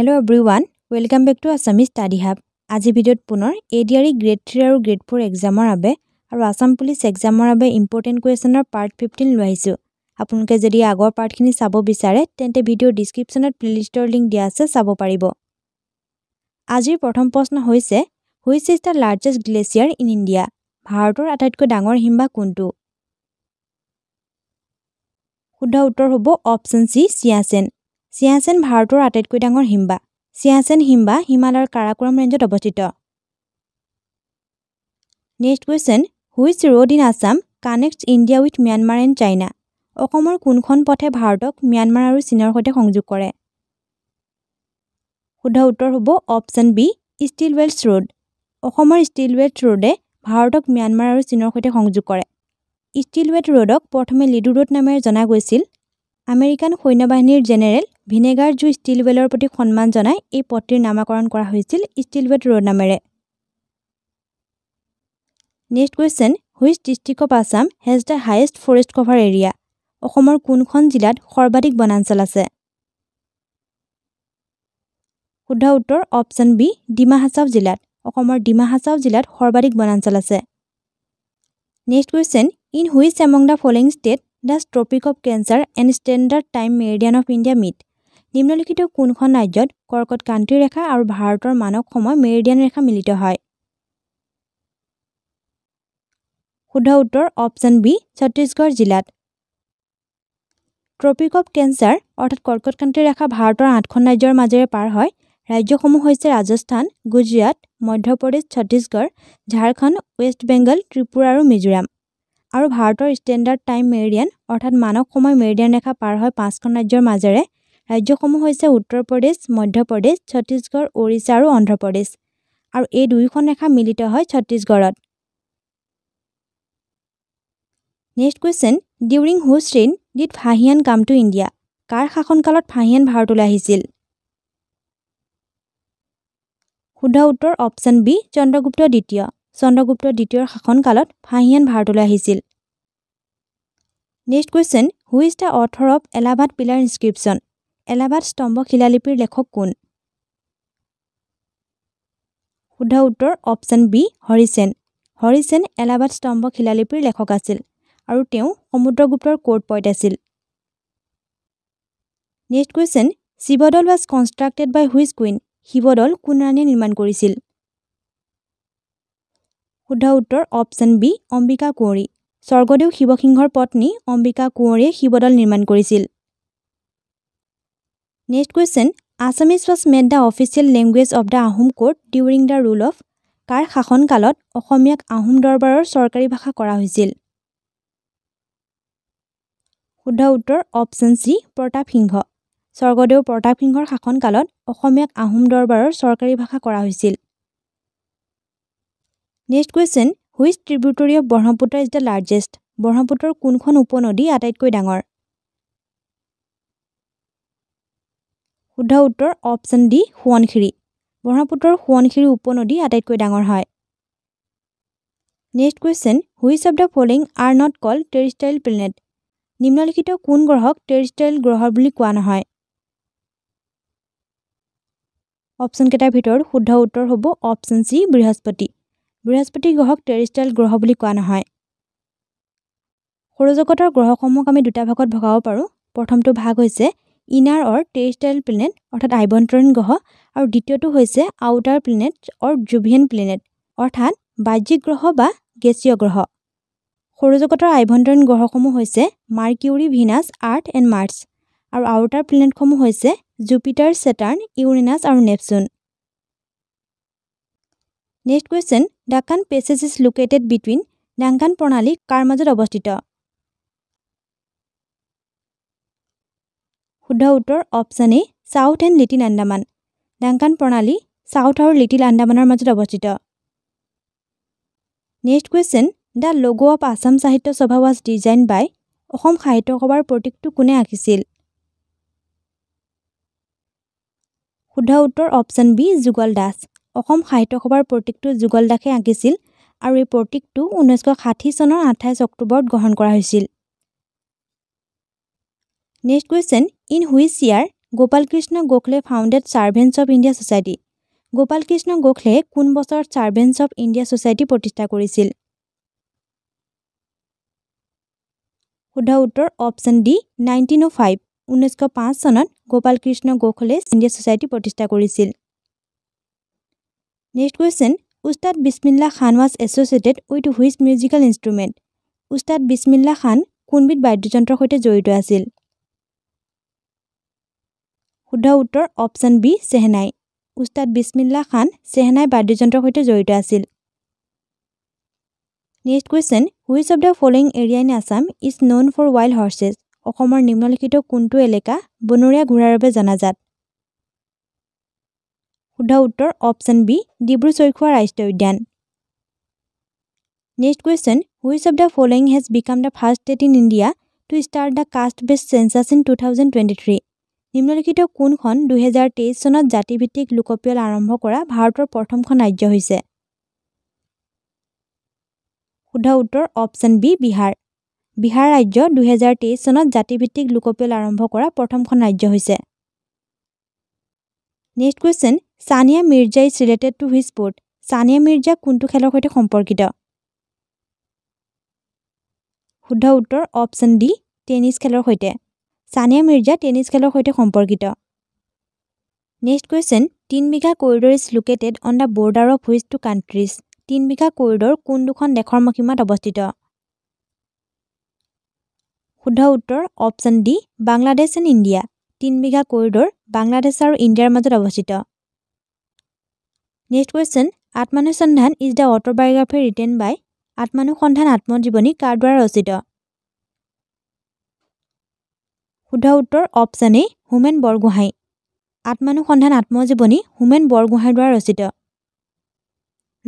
hello' everyone welcome back to Assami study hub আজি ভিডিঅ'ত পুনৰ A D R E grade three আৰু grade four এক্সামৰ বাবে আৰু আছাম পুলিচ এক্সামৰ বাবে ইম্পৰ্টেণ্ট কুৱেশ্যনৰ পাৰ্ট ফিফটিন লৈ আহিছোঁ আপোনালোকে যদি আগৰ পাৰ্টখিনি চাব বিচাৰে তেন্তে ভিডিঅ'ৰ ডিছক্ৰিপশ্যনত প্লেলিষ্টৰ লিংক দিয়া আছে চাব পাৰিব আজিৰ প্ৰথম প্ৰশ্ন হৈছে which is the largest glacier in India ভাৰতৰ আটাইতকৈ ডাঙৰ হিম্বা কোনটো শুদ্ধ উত্তৰ হ'ব অপশ্যন চি চিয়াচেন চিয়াচেন ভাৰতৰ আটাইতকৈ ডাঙৰ হিম্বা চিয়াচেন হিম্বা হিমালয়ৰ কাৰাকোৰম ৰেঞ্জত অৱস্থিত next question which road in Assam connect India with Myanmar and China অসমৰ কোনখন পথে ভাৰতক ম্যানমাৰ আৰু চীনৰ সৈতে সংযোগ কৰে শুদ্ধ উত্তৰ হ'ব option B Stilwell's road অসমৰ ষ্টীল ৱেলছ ৰ'ডে ভাৰতক ম্যানমাৰ আৰু চীনৰ সৈতে সংযোগ কৰে ষ্টীল ৱেট ৰ'ডক প্ৰথমে লিডু ৰোড নামেৰে জনা গৈছিল আমেৰিকান সৈন্যবাহিনীৰ জেনেৰেল ভিনেগাৰ জু ষ্টিলৱেলৰ প্ৰতি সন্মান জনাই এই পত্ৰীৰ নামাকৰণ কৰা হৈছিল ষ্টিলৱেল ৰ নামেৰে next question which district of Assam has the highest forest cover area অসমৰ কোনখন জিলাত সৰ্বাধিক বনাঞ্চল আছে শুদ্ধ উত্তৰ অপশ্যন বি ডিমা হাছাও জিলাত অসমৰ ডিমা হাছাও জিলাত সৰ্বাধিক বনাঞ্চল আছে next question in which among the following state the tropic of cancer and standard time meridian of India meet নিম্নলিখিত কোনখন ৰাজ্যত কৰ্কট কান্তি ৰেখা আৰু ভাৰতৰ মানক সময় মেৰিডিয়ান ৰেখা মিলিত হয় শুদ্ধ উত্তৰ অপশ্যন বি ছত্তীশগড় জিলাত ট্ৰপিক অফ কেঞ্চাৰ অৰ্থাৎ কৰ্কট কান্তি ৰেখা ভাৰতৰ আঠখন ৰাজ্যৰ মাজেৰে পাৰ হয় ৰাজ্যসমূহ হৈছে ৰাজস্থান গুজৰাট মধ্যপ্ৰদেশ ছত্তীশগড় ঝাৰখণ্ড ৱেষ্ট বেংগল ত্ৰিপুৰা আৰু মিজোৰাম আৰু ভাৰতৰ ষ্টেণ্ডাৰ্ড টাইম মেৰিডিয়ান অৰ্থাৎ মানক সময় মেৰিডিয়ান ৰেখা পাৰ হয় পাঁচখন ৰাজ্যৰ মাজেৰে ৰাজ্যসমূহ হৈছে উত্তৰ প্ৰদেশ মধ্য প্ৰদেশ ছত্তীশগড় উৰিষ্যা আৰু অন্ধ্ৰপ্ৰদেশ আৰু এই দুয়োখন ৰেখা মিলিত হয় ছত্তীশগড়ত নেক্সট কুৱেশ্যন ডিউৰিং হুজ ৰিন did Fa-Hien come to India কাৰ শাসনকালত ফাহিয়ান ভাৰতলৈ আহিছিল শুদ্ধ উত্তৰ অপশ্যন বি চন্দ্ৰগুপ্ত দ্বিতীয় চন্দ্ৰগুপ্ত দ্বিতীয়ৰ শাসনকালত ফাহিয়ান ভাৰতলৈ আহিছিল next question whose the author of Allahabad pillar inscription Allahabad স্তম্ভ শিলালিপিৰ লেখক কোন শুদ্ধ উত্তৰ অপশ্যন বি হৰিচেন হৰিচেন এলাহাবাদ স্তম্ভ শিলালিপিৰ লেখক আছিল আৰু তেওঁ সমুদ্ৰগুপ্তৰ ক'ৰ্ট পইণ্ট আছিল next question Sivadol was constructed by whose queen Sivadol কোন ৰাণীয়ে নিৰ্মাণ কৰিছিল শুদ্ধ উত্তৰ অপশ্যন বি অম্বিকা কুঁৱৰী স্বৰ্গদেউ শিৱসিংহৰ পত্নী অম্বিকা কোঁৱৰীয়ে শিৱদৌল নিৰ্মাণ কৰিছিল next question Assamese was made the official language of the Ahom court during the rule of কাৰ শাসনকালত অসমীয়াক আহোম দৰবাৰৰ চৰকাৰী ভাষা কৰা হৈছিল শুদ্ধ উত্তৰ অপশ্যন চি প্ৰতাপ সিংহ স্বৰ্গদেউ প্ৰতাপ সিংহৰ শাসনকালত অসমীয়াক আহোম দৰবাৰৰ চৰকাৰী ভাষা কৰা হৈছিল next question which tributary of Brahmaputra is the largest ব্ৰহ্মপুত্ৰৰ কোনখন উপনদী আটাইতকৈ ডাঙৰ শুদ্ধ উত্তৰ অপশ্যন ডি সোৱণশিৰি ব্ৰহ্মপুত্ৰৰ সোৱণশিৰি উপনদী আটাইতকৈ ডাঙৰ হয় next question which of the following are not called terrestrial planet নিম্নলিখিত কোন গ্ৰহক টেৰিষ্টাইল গ্ৰহ বুলি কোৱা নহয় অপশ্যনকেইটাৰ ভিতৰত শুদ্ধ উত্তৰ হ'ব অপশ্যন চি বৃহস্পতি বৃহস্পতি গ্ৰহক টেৰিষ্টাইল গ্ৰহ বুলি কোৱা নহয় সৌৰজগতৰ গ্ৰহসমূহক আমি দুটা ভাগত ভগাব পাৰোঁ প্ৰথমটো ভাগ হৈছে ইনাৰ অৰ টেৰিষ্টাইল প্লেনেট অৰ্থাৎ আভ্যন্তৰীণ গ্ৰহ আৰু দ্বিতীয়টো হৈছে outer planet or Jovian planet অৰ্থাৎ বাহ্যিক গ্ৰহ বা গেছীয় গ্ৰহ সৌৰজগতৰ আভ্যন্তৰীণ গ্ৰহসমূহ হৈছে Mercury Venus Earth and Mars আৰু আউটাৰ প্লেনেটসমূহ হৈছে জুপিটাৰ চেটাৰ্ণ ইউৰেনাছ আৰু Neptune next question Duncan passage is located between Duncan প্ৰণালী কাৰ মাজত অৱস্থিত শুদ্ধ উত্তৰ option A South and Little Andaman Duncan প্ৰণালী চাউথ আৰু লিটিল আন্দামানৰ মাজত অৱস্থিত next question the logo' of Assam Sahitya Sabha was design বাই অসম সাহিত্য সভাৰ প্ৰতীকটো কোনে আঁকিছিল শুদ্ধ উত্তৰ অপশ্যন বি যুগল দাস অসম সাহিত্য সভাৰ প্ৰতীকটো যুগল দাসে আঁকিছিল আৰু এই প্ৰতীকটো ঊনৈছশ ষাঠি চনৰ আঠাইছ অক্টোবৰত গ্ৰহণ কৰা হৈছিল next question in which year Krishna Gokhale founded Servants of India Society Gopal Krishna Gokhale কোন বছৰত ছাৰ্ভেণ্টছ অৱ ইণ্ডিয়া ছ'চাইটি প্ৰতিষ্ঠা কৰিছিল শুদ্ধ উত্তৰ option D nineteen o' five ঊনৈছশ পাঁচ চনত গোপাল কৃষ্ণ গোখলে ইণ্ডিয়া ছ'চাইটি প্ৰতিষ্ঠা কৰিছিল next question Ustad Bismillah Khan was associated with which musical instrument Ustad Bismillah খান কোনবিধ বাদ্যযন্ত্ৰৰ সৈতে জড়িত আছিল শুদ্ধ উত্তৰ অপশ্যন বি চেহেনাই উস্তাদ বিছমিল্লা খান চেহেনাই বাদ্যযন্ত্ৰৰ সৈতে জড়িত আছিল next question which of the following area in Assam is known for wild horses অসমৰ নিম্নলিখিত কোনটো এলেকা বনৰীয়া ঘোঁৰাৰ বাবে জনাজাত শুদ্ধ উত্তৰ অপশ্যন বি ডিব্ৰু চৈখোৱা ৰাষ্ট্ৰীয় উদ্যান next question which of the following has become the first state in India to start the caste based census in two thousand twenty three নিম্নলিখিত কোনখন দুহেজাৰ তেইছ চনত জাতিভিত্তিক লোকপিয়ল আৰম্ভ কৰা ভাৰতৰ প্ৰথমখন ৰাজ্য হৈছে শুদ্ধ উত্তৰ অপশ্যন বি বিহাৰ বিহাৰ ৰাজ্য দুহেজাৰ তেইছ চনত জাতিভিত্তিক লোকপিয়ল আৰম্ভ কৰা প্ৰথমখন ৰাজ্য হৈছে next question Sania Mirza is related to whose sport Sania Mirza কোনটো খেলৰ সৈতে সম্পৰ্কিত শুদ্ধ উত্তৰ অপশ্যন ডি টেনিছ খেলৰ সৈতে ছানিয়া মিৰ্জা টেনিছ খেলৰ সৈতে সম্পৰ্কিত next question Tin Bigha corridor is located on the border of which two countries Tin Bigha corridor কোন দুখন দেশৰ মহিমাত অৱস্থিত শুদ্ধ উত্তৰ option D Bangladesh and India Tin Bigha corridor Bangladesh আৰু ইণ্ডিয়াৰ মাজত অৱস্থিত next question Atmanusandhan is the autobiography written by Atmanusandhan আত্মজীৱনী কাৰ দ্বাৰা ৰচিত শুদ্ধ উত্তৰ অপশ্যন এ হোমেন বৰগোহাঁই আত্মানুসন্ধান আত্মজীৱনী হোমেন বৰগোহাঁইৰ দ্বাৰা ৰচিত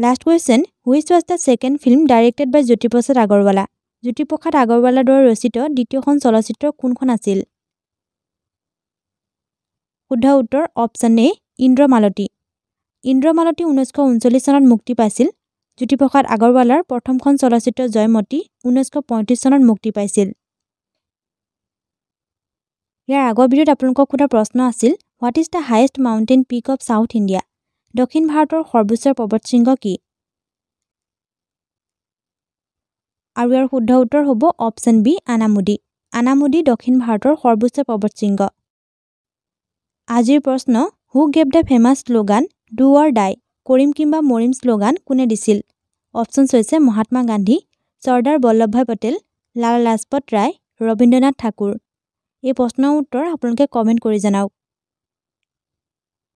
last question which was the second film directed by Jyotiprasad Agarwala Jyotiprasad আগৰৱালাৰ দ্বাৰা ৰচিত দ্বিতীয়খন চলচ্চিত্ৰ কোনখন আছিল শুদ্ধ উত্তৰ অপশ্যন এ ইন্দ্ৰমালতী ইন্দ্ৰমালতী ঊনৈছশ ঊনচল্লিছ চনত মুক্তি পাইছিল জ্যোতিপ্ৰসাদ আগৰৱালাৰ প্ৰথমখন চলচ্চিত্ৰ জয়মতী ঊনৈছশ পঁয়ত্ৰিছ চনত মুক্তি পাইছিল ইয়াৰ আগৰ ভিডিঅ'ত আপোনালোকক সোধা প্ৰশ্ন আছিল what is the highest mountain peak of South India দক্ষিণ ভাৰতৰ সৰ্বোচ্চ পৰ্বতশৃংগ কি আৰু ইয়াৰ শুদ্ধ উত্তৰ হ'ব অপশ্যন বি আনামুদি আনামুদি দক্ষিণ ভাৰতৰ সৰ্বোচ্চ পৰ্বত পৰ্বতশৃংগ আজিৰ প্ৰশ্ন who gave the famous slogan do or die কৰিম কিম্বা মৰিম শ্লোগান কোনে দিছিল অপশ্যনছ হৈছে মহাত্মা গান্ধী চৰ্দাৰ বল্লভভাই পেটেল লাল লাজপত ৰায় ৰবীন্দ্ৰনাথ ঠাকুৰ এই প্ৰশ্নৰ উত্তৰ আপোনালোকে কমেণ্ট কৰি জনাওক